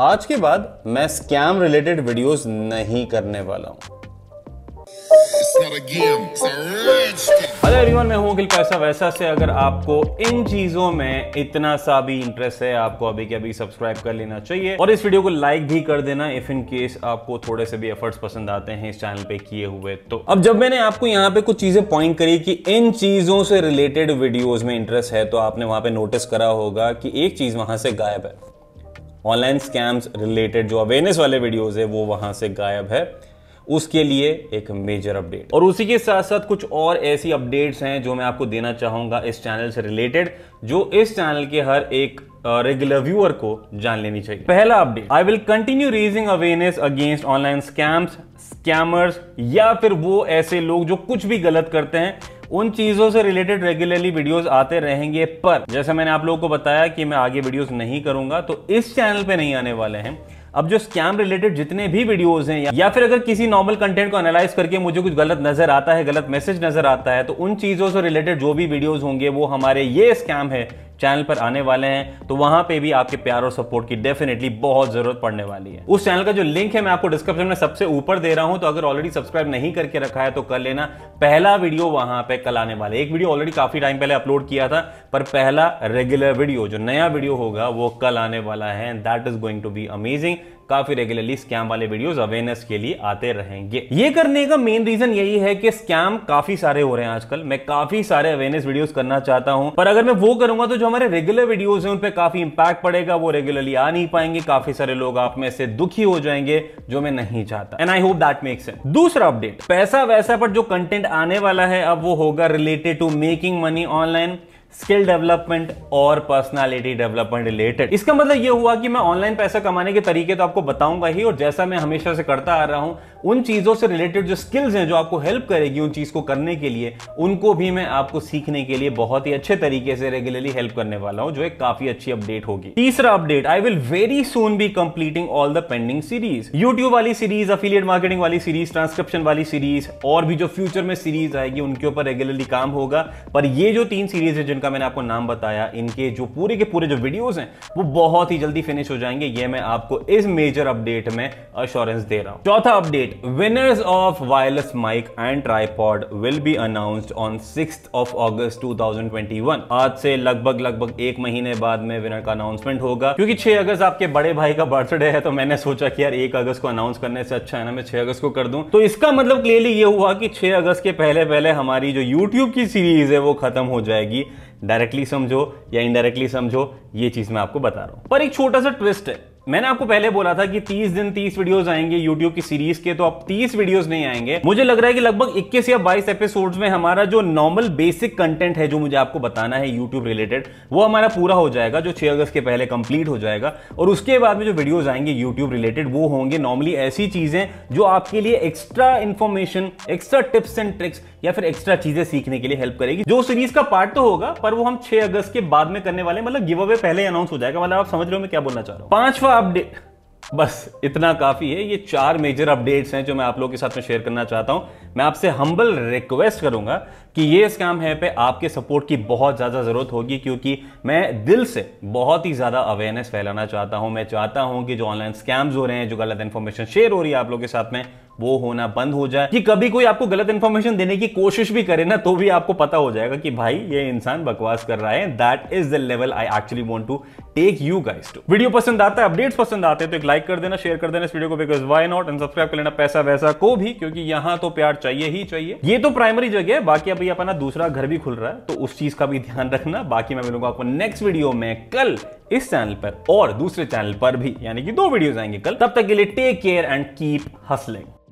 आज के बाद मैं स्कैम रिलेटेड वीडियोस नहीं करने वाला हूं हेलो एवरीवन मैं हूं अखिल पैसा वैसा से अगर आपको इन चीजों में इतना सा भी इंटरेस्ट है आपको अभी के अभी सब्सक्राइब कर लेना चाहिए और इस वीडियो को लाइक भी कर देना इफ इन केस आपको थोड़े से भी एफर्ट्स पसंद आते हैं इस चैनल पे किए हुए तो अब जब मैंने आपको यहाँ पे कुछ चीजें पॉइंट करी कि इन चीजों से रिलेटेड वीडियोज में इंटरेस्ट है तो आपने वहां पर नोटिस करा होगा कि एक चीज वहां से गायब है ऑनलाइन स्कैम्स रिलेटेड जो अवेयरनेस वाले वीडियोज़ है वो वहां से गायब है उसके लिए एक मेजर अपडेट और उसी के साथ साथ कुछ और ऐसी अपडेट्स हैं जो मैं आपको देना चाहूंगा इस चैनल से रिलेटेड जो इस चैनल के हर एक रेगुलर व्यूअर को जान लेनी चाहिए पहला update I will continue raising awareness against online scams scammers या फिर वो ऐसे लोग जो कुछ भी गलत करते हैं उन चीजों से रिलेटेड रेगुलरली वीडियोस आते रहेंगे पर जैसे मैंने आप लोगों को बताया कि मैं आगे वीडियोस नहीं करूंगा तो इस चैनल पे नहीं आने वाले हैं अब जो स्कैम रिलेटेड जितने भी वीडियोस हैं या फिर अगर किसी नॉर्मल कंटेंट को एनालाइज करके मुझे कुछ गलत नजर आता है गलत मैसेज नजर आता है तो उन चीजों से रिलेटेड जो भी वीडियोस होंगे वो हमारे ये स्कैम है चैनल पर आने वाले हैं तो वहां पे भी आपके प्यार और सपोर्ट की डेफिनेटली बहुत जरूरत पड़ने वाली है उस चैनल का जो लिंक है मैं आपको डिस्क्रिप्शन में सबसे ऊपर दे रहा हूं तो अगर ऑलरेडी सब्सक्राइब नहीं करके रखा है तो कर लेना पहला वीडियो वहां पे कल आने वाला है एक वीडियो ऑलरेडी काफी टाइम पहले अपलोड किया था पर पहला रेगुलर वीडियो जो नया वीडियो होगा वो कल आने वाला है that is going to be amazing काफी रेगुलरली स्कैम वाले वीडियोस अवेयरनेस के लिए आते रहेंगे ये करने का मेन रीजन यही है कि स्कैम काफी सारे हो रहे हैं आजकल मैं काफी सारे अवेयरनेस वीडियोस करना चाहता हूं पर अगर मैं वो करूंगा तो जो जो हमारे रेगुलर वीडियोस हैं उन पर काफी इंपैक्ट पड़ेगा वो रेगुलरली आ नहीं पाएंगे काफी सारे लोग आप में से दुखी हो जाएंगे जो मैं नहीं चाहता and I hope that makes sense दूसरा अपडेट पैसा वैसा पर जो कंटेंट आने वाला है अब वो होगा related to making money online skill development और पर्सनालिटी डेवलपमेंट रिलेटेड इसका मतलब यह हुआ कि मैं ऑनलाइन पैसा कमाने के तरीके तो आपको बताऊंगा ही और जैसा मैं हमेशा से करता आ रहा हूं उन चीज़ों से रिलेटेड जो स्किल्स हैं जो आपको हेल्प करेगी उन चीज़ को करने के लिए उनको भी मैं आपको सीखने के लिए बहुत ही अच्छे तरीके से रेगुलरली हेल्प करने वाला हूँ जो एक काफी अच्छी अपडेट होगी तीसरा update I will very soon be completing all the pending series YouTube वाली सीरीज अफिलियट मार्केटिंग वाली सीरीज ट्रांसक्रिप्शन वाली सीरीज और भी जो फ्यूचर में सीरीज आएगी उनके ऊपर रेगुलरली काम होगा पर ये जो तीन सीरीज है जिनका जिनका मैंने आपको नाम बताया इनके जो पूरे के पूरे जो वीडियोस हैं वो बहुत ही जल्दी फिनिश हो जाएंगे ये मैं आपको इस मेजर अपडेट में अश्योरेंस दे रहा हूं चौथा update winners of wireless mic and tripod will be announced on six of August to आज से लगभग लगभग एक महीने बाद में विनर का अनाउंसमेंट होगा क्योंकि छह अगस्त आपके बड़े भाई का बर्थडे है तो मैंने सोचा कि यार एक अगस्त को अनाउंस करने से अच्छा है ना मैं छह अगस्त को कर दूं तो इसका मतलब क्लियरली ये हुआ कि छह अगस्त के पहले पहले हमारी जो YouTube की सीरीज है वो खत्म हो जाएगी डायरेक्टली समझो या इनडायरेक्टली समझो ये चीज मैं आपको बता रहा हूं पर एक छोटा सा ट्विस्ट है मैंने आपको पहले बोला था कि 30 दिन 30 वीडियोस आएंगे यूट्यूब की सीरीज के तो अब 30 वीडियोस नहीं आएंगे मुझे लग रहा है कि लगभग 21 या 22 एपिसोड्स में हमारा जो नॉर्मल बेसिक कंटेंट है जो मुझे आपको बताना है यूट्यूब रिलेटेड वो हमारा पूरा हो जाएगा जो 6 अगस्त के पहले कंप्लीट हो जाएगा और उसके बाद में जो वीडियोज आएंगे यूट्यूब रिलेटेड वो होंगे नॉर्मली ऐसी चीजें जो आपके लिए extra information extra tips and tricks या फिर एक्स्ट्रा चीजें सीखने के लिए हेल्प करेगी जो सीरीज का पार्ट तो होगा पर वो हम छह अगस्त के बाद में करने वाले मतलब गिव अवे पहले अनाउंस हो जाएगा मतलब आप समझ रहे हो मैं क्या बोलना चाह रहा हूँ पांचवा अपडेट बस इतना काफी है ये चार मेजर अपडेट्स हैं जो मैं आप लोगों के साथ में शेयर करना चाहता हूं मैं आपसे हम्बल रिक्वेस्ट करूंगा कि ये स्कैम है पे आपके सपोर्ट की बहुत ज़्यादा ज़रूरत होगी क्योंकि मैं दिल से बहुत ही ज़्यादा अवेयरनेस फैलाना चाहता हूं मैं चाहता हूं कि जो ऑनलाइन स्कैम्स हो रहे हैं जो गलत इन्फॉर्मेशन शेयर हो रही है आप लोगों के साथ में वो होना बंद हो जाए कि कभी कोई आपको गलत इंफॉर्मेशन देने की कोशिश भी करे ना तो भी आपको पता हो जाएगा कि भाई ये इंसान बकवास कर रहा है that is the level I actually want to take you guys to video पसंद आता है अपडेट्स पसंद आते हैं तो एक लाइक कर देना शेयर कर देना इस वीडियो को because why not and subscribe कर लेना पैसा वैसा को भी क्योंकि यहां तो प्यार चाहिए ही चाहिए ये तो प्राइमरी जगह है बाकी अभी अपना दूसरा घर भी खुल रहा है तो उस चीज का भी ध्यान रखना बाकी मैं मिलूंगा आपको नेक्स्ट वीडियो में कल इस चैनल पर और दूसरे चैनल पर भी यानी कि दो वीडियोस आएंगे कल तब तक के लिए take care and keep hustling